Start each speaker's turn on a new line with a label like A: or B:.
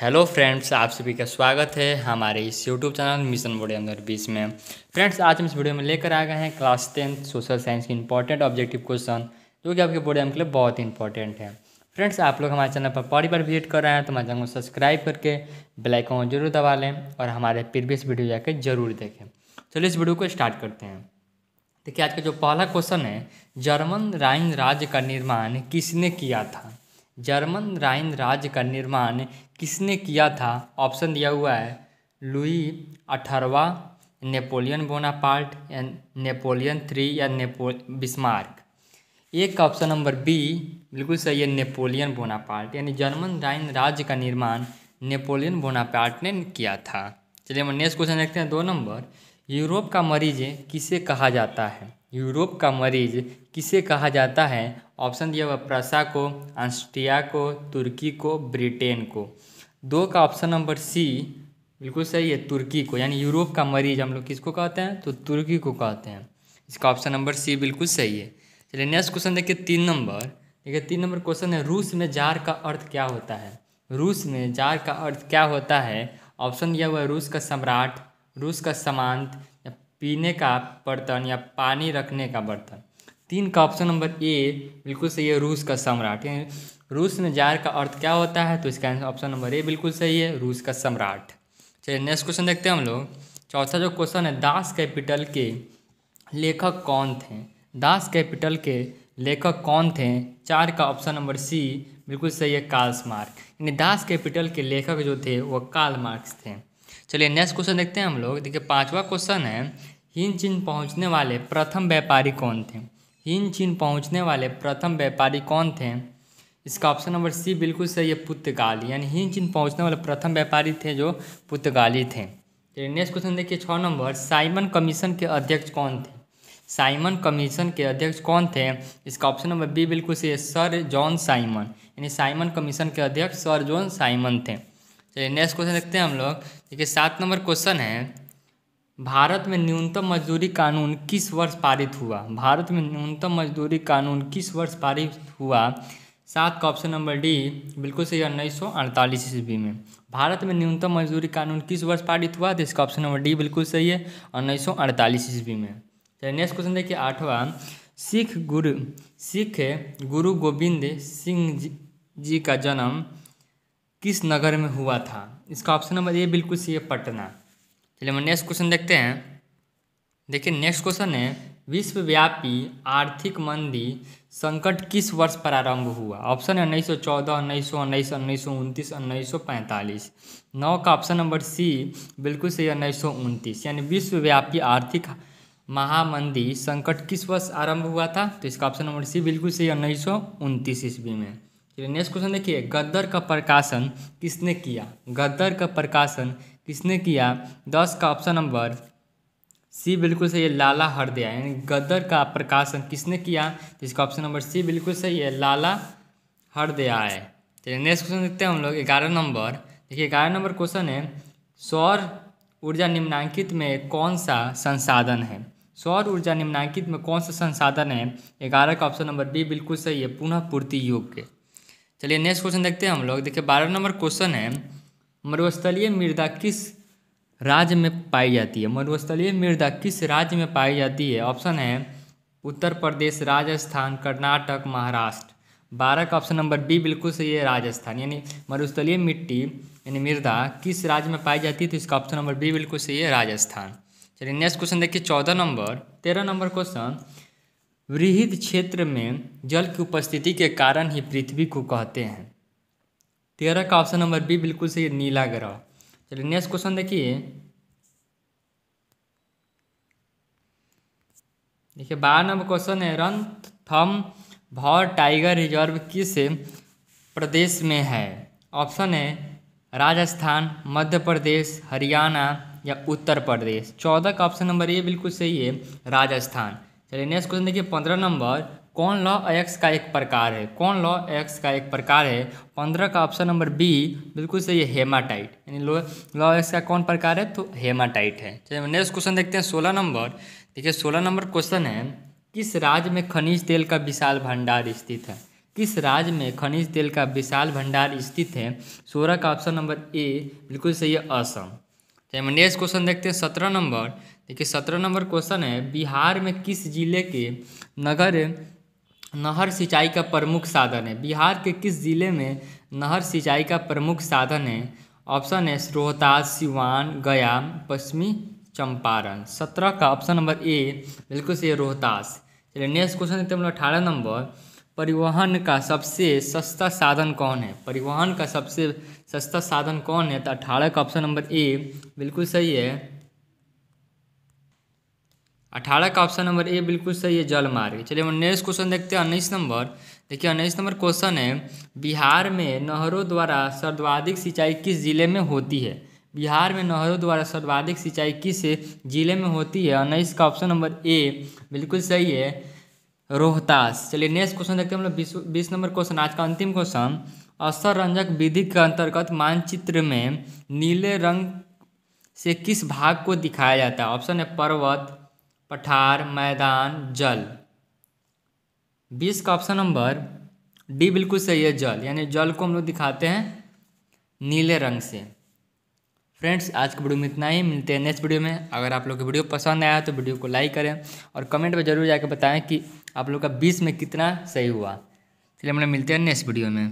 A: hello friends आप सभी का स्वागत है हमारे इस यूट्यूब चैनल मिशन बोर्ड अंदर बीस में फ्रेंड्स आज हम इस वीडियो में लेकर आ गए हैं क्लास टेंथ सोशल साइंस के इंपॉर्टेंट ऑब्जेक्टिव क्वेश्चन जो कि आपके बोर्ड एम के लिए बहुत ही इंपॉर्टेंट है फ्रेंड्स आप लोग हमारे चैनल पर पहली बार विजिट कर रहे हैं तो हमारे चैनल को सब्सक्राइब करके बेलाइकॉन जरूर दबा लें और हमारे प्रीवियस वीडियो जाकर जरूर देखें चलिए इस वीडियो को स्टार्ट करते हैं देखिए आज का जो पहला क्वेश्चन है जर्मन राइन राज्य का निर्माण किसने किया था जर्मन राइन राज्य का निर्माण किसने किया था ऑप्शन दिया हुआ है लुई अठारवा नेपोलियन बोनापार्ट या नेपोलियन थ्री या नेपो बिस्मार्क एक ऑप्शन नंबर बी बिल्कुल सही है नेपोलियन बोनापार्ट यानी जर्मन राइन राज्य का निर्माण नेपोलियन बोनापार्ट ने किया था चलिए हम नेक्स्ट क्वेश्चन देखते हैं दो नंबर यूरोप का मरीज किसे कहा जाता है यूरोप का मरीज किसे कहा जाता है ऑप्शन दिया हुआ प्रसा को ऑस्ट्रिया को तुर्की को ब्रिटेन को दो का ऑप्शन नंबर सी बिल्कुल सही है तुर्की को यानी यूरोप का मरीज हम लोग किसको कहते हैं तो तुर्की को कहते हैं इसका ऑप्शन नंबर सी बिल्कुल सही है चलिए नेक्स्ट क्वेश्चन देखिए तीन नंबर देखिए तीन नंबर क्वेश्चन है रूस में जार का अर्थ क्या होता है रूस में जार का अर्थ क्या होता है ऑप्शन दिया हुआ है रूस का सम्राट रूस का सामान या पीने का बर्तन या पानी रखने का बर्तन तीन का ऑप्शन नंबर ए बिल्कुल सही है रूस का सम्राट रूस में जार का अर्थ क्या होता है तो इसका ऑप्शन नंबर ए बिल्कुल सही है रूस का सम्राट चलिए नेक्स्ट क्वेश्चन देखते हैं हम लोग चौथा जो क्वेश्चन है दास कैपिटल के लेखक कौन थे दास कैपिटल के लेखक कौन थे चार का ऑप्शन नंबर सी बिल्कुल सही है कार्ल मार्क यानी दास कैपिटल के लेखक जो थे वो कार्ल मार्क्स थे चलिए नेक्स्ट क्वेश्चन देखते हैं हम लोग देखिए पाँचवा क्वेश्चन है हिन चीन पहुँचने वाले प्रथम व्यापारी कौन थे हिन चीन पहुँचने वाले प्रथम व्यापारी कौन थे इसका ऑप्शन नंबर सी बिल्कुल सही है पुर्तगाली यानी हिन चीन पहुँचने वाले प्रथम व्यापारी थे जो पुर्तगाली थे चलिए नेक्स्ट क्वेश्चन देखिए छः नंबर साइमन कमीशन के अध्यक्ष कौन थे साइमन कमीशन के अध्यक्ष कौन थे इसका ऑप्शन नंबर बी बिल्कुल सही है सर जॉन साइमन यानी साइमन कमीशन के अध्यक्ष सर जॉन साइमन थे चलिए नेक्स्ट क्वेश्चन देखते हैं हम लोग देखिए सात नंबर क्वेश्चन है भारत में न्यूनतम मजदूरी कानून किस वर्ष पारित हुआ भारत में न्यूनतम मजदूरी कानून किस वर्ष पारित हुआ सात का ऑप्शन नंबर डी बिल्कुल सही उन्नीस सौ अड़तालीस ईस्वी में भारत में न्यूनतम मजदूरी कानून किस वर्ष पारित हुआ तो इसका ऑप्शन नंबर डी बिल्कुल सही है उन्नीस सौ अड़तालीस ईस्वी में चलिए नेक्स्ट क्वेश्चन देखिए आठवां सिख गुरु सिख गुरु गोविंद सिंह जी, जी का जन्म किस नगर में हुआ था इसका ऑप्शन नंबर ए बिल्कुल सही है पटना चलिए हम नेक्स्ट क्वेश्चन देखते हैं देखिए नेक्स्ट क्वेश्चन है विश्वव्यापी आर्थिक मंदी संकट किस वर्ष प्रारंभ हुआ ऑप्शन है उन्नीस सौ चौदह उन्नीस सौ उन्नीस उन्नीस सौ उनतीस उन्नीस सौ पैंतालीस नौ का ऑप्शन नंबर सी बिल्कुल सही उन्नीस सौ उनतीस यानी विश्वव्यापी आर्थिक महामंदी संकट किस वर्ष आरंभ हुआ था तो इसका ऑप्शन नंबर सी बिल्कुल सही उन्नीस सौ उनतीस ईस्वी में चलिए नेक्स्ट क्वेश्चन देखिए गद्दर का प्रकाशन किसने किया गद्दर का प्रकाशन किसने किया दस का ऑप्शन नंबर सी बिल्कुल सही है लाला हरदया यानी गद्दर का प्रकाशन किसने किया जिसका इसका ऑप्शन नंबर सी बिल्कुल सही है लाला हरदया है चलिए नेक्स्ट क्वेश्चन देखते हैं हम लोग ग्यारह नंबर देखिए ग्यारह नंबर क्वेश्चन है सौर ऊर्जा निम्नांकित में कौन सा संसाधन है सौर ऊर्जा निम्नांकित में कौन सा संसाधन है ग्यारह का ऑप्शन नंबर बी बिल्कुल सही है पुनः पूर्ति योग्य चलिए नेक्स्ट क्वेश्चन देखते हैं हम लोग देखिए बारह नंबर क्वेश्चन है मरुस्थलीय मृदा किस राज्य में पाई जाती है मरुस्थलीय मृदा किस राज्य में पाई जाती है ऑप्शन है उत्तर प्रदेश राजस्थान कर्नाटक महाराष्ट्र बारह का ऑप्शन नंबर बी बिल्कुल सही है राजस्थान यानी मरुस्थलीय मिट्टी यानी मृदा किस राज्य में पाई जाती है तो इसका ऑप्शन नंबर बी बिल्कुल सही है राजस्थान चलिए नेक्स्ट क्वेश्चन देखिए चौदह नंबर तेरह नंबर क्वेश्चन वृहद क्षेत्र में जल की उपस्थिति के कारण ही पृथ्वी को कहते हैं तेरह का ऑप्शन नंबर बी बिल्कुल सही नीला ग्रह चलिए नेक्स्ट क्वेश्चन देखिए देखिए बारह नंबर क्वेश्चन है रन थम भौर टाइगर रिजर्व किस प्रदेश में है ऑप्शन है राजस्थान मध्य प्रदेश हरियाणा या उत्तर प्रदेश चौदह का ऑप्शन नंबर ए बिल्कुल सही है राजस्थान चलिए नेक्स्ट क्वेश्चन देखिए पंद्रह नंबर कौन लॉ एक्स का एक प्रकार है कौन लॉ एक्स का एक प्रकार है पंद्रह का ऑप्शन नंबर बी बिल्कुल सही है हेमाटाइट यानी लॉ लॉ एक्स का कौन प्रकार है तो हेमाटाइट है चलिए नेक्स्ट क्वेश्चन देखते हैं सोलह नंबर देखिए सोलह नंबर क्वेश्चन है किस राज्य में खनिज तेल का विशाल भंडार स्थित है किस राज्य में खनिज तेल का विशाल भंडार स्थित है सोलह का ऑप्शन नंबर ए बिल्कुल सही है असम चलिए नेक्स्ट क्वेश्चन देखते हैं सत्रह नंबर देखिए सत्रह नंबर क्वेश्चन है बिहार में किस जिले के नगर नहर सिंचाई का प्रमुख साधन है बिहार के किस जिले में नहर सिंचाई का प्रमुख साधन है ऑप्शन है रोहतास सिवान गया पश्चिमी चंपारण सत्रह का ऑप्शन नंबर ए बिल्कुल सही रोहतास चलिए नेक्स्ट क्वेश्चन देखते हैं हम लोग अठारह नंबर परिवहन का सबसे सस्ता साधन कौन है परिवहन का सबसे सस्ता साधन कौन है तो अठारह का ऑप्शन नंबर ए बिल्कुल सही है अठारह का ऑप्शन नंबर ए बिल्कुल सही है जलमार्ग चलिए हम नेक्स्ट क्वेश्चन देखते हैं उन्नीस नंबर देखिए उन्नीस नंबर क्वेश्चन है बिहार में नहरों द्वारा सर्वाधिक सिंचाई किस जिले में होती है बिहार में नहरों द्वारा सर्वाधिक सिंचाई किस जिले में होती है उन्नीस का ऑप्शन नंबर ए बिल्कुल सही है रोहतास चलिए नेक्स्ट क्वेश्चन देखते हैं हम लोग बीस बीस नंबर क्वेश्चन आज का अंतिम क्वेश्चन असर रंजक विधि के अंतर्गत मानचित्र में नीले रंग से किस भाग को दिखाया जाता है ऑप्शन है पर्वत पठार मैदान जल बीस का ऑप्शन नंबर डी बिल्कुल सही है जल यानी जल को हम लोग दिखाते हैं नीले रंग से फ्रेंड्स आज की वीडियो में इतना ही मिलते हैं नेक्स्ट वीडियो में अगर आप लोग की वीडियो पसंद आया तो वीडियो को लाइक करें और कमेंट में ज़रूर जाकर बताएं कि आप लोग का बीस में कितना सही हुआ चलिए हम लोग मिलते हैं नेक्स्ट वीडियो में